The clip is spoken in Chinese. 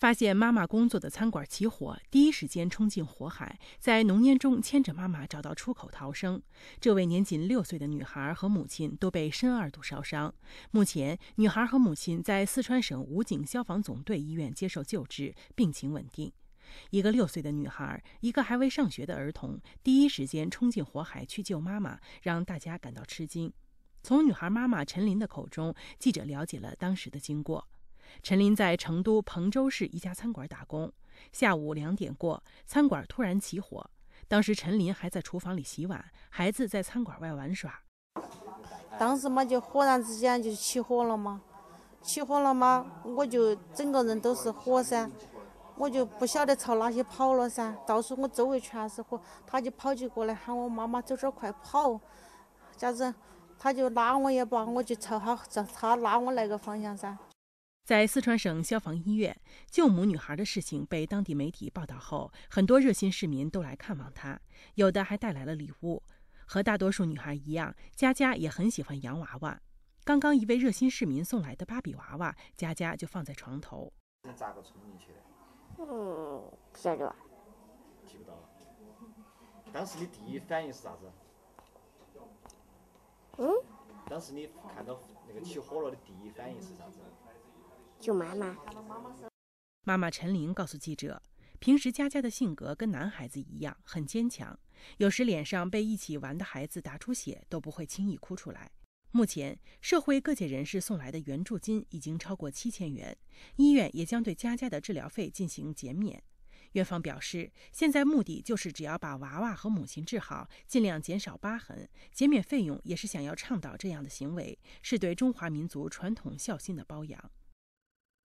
发现妈妈工作的餐馆起火，第一时间冲进火海，在浓烟中牵着妈妈找到出口逃生。这位年仅六岁的女孩和母亲都被深二度烧伤，目前女孩和母亲在四川省武警消防总队医院接受救治，病情稳定。一个六岁的女孩，一个还未上学的儿童，第一时间冲进火海去救妈妈，让大家感到吃惊。从女孩妈妈陈琳的口中，记者了解了当时的经过。陈林在成都彭州市一家餐馆打工。下午两点过，餐馆突然起火。当时陈林还在厨房里洗碗，孩子在餐馆外玩耍。当时嘛，就忽然之间就起火了嘛，起火了嘛，我就整个人都是火噻，我就不晓得朝哪些跑了噻。到处我周围全是火，他就跑起过来喊我妈妈：“走，儿快跑！”接子他就拉我一把，我就朝他朝他拉我那个方向噻。在四川省消防医院救母女孩的事情被当地媒体报道后，很多热心市民都来看望她，有的还带来了礼物。和大多数女孩一样，佳佳也很喜欢洋娃娃。刚刚一位热心市民送来的芭比娃娃，佳佳就放在床头。嗯，记得记不到了。当时的第一反应是啥子？嗯？当时你看到那个起火了的第一反应是啥子？救妈妈陈玲告诉记者，平时佳佳的性格跟男孩子一样，很坚强，有时脸上被一起玩的孩子打出血，都不会轻易哭出来。目前，社会各界人士送来的援助金已经超过七千元，医院也将对佳佳的治疗费进行减免。院方表示，现在目的就是只要把娃娃和母亲治好，尽量减少疤痕，减免费用也是想要倡导这样的行为，是对中华民族传统孝心的褒扬。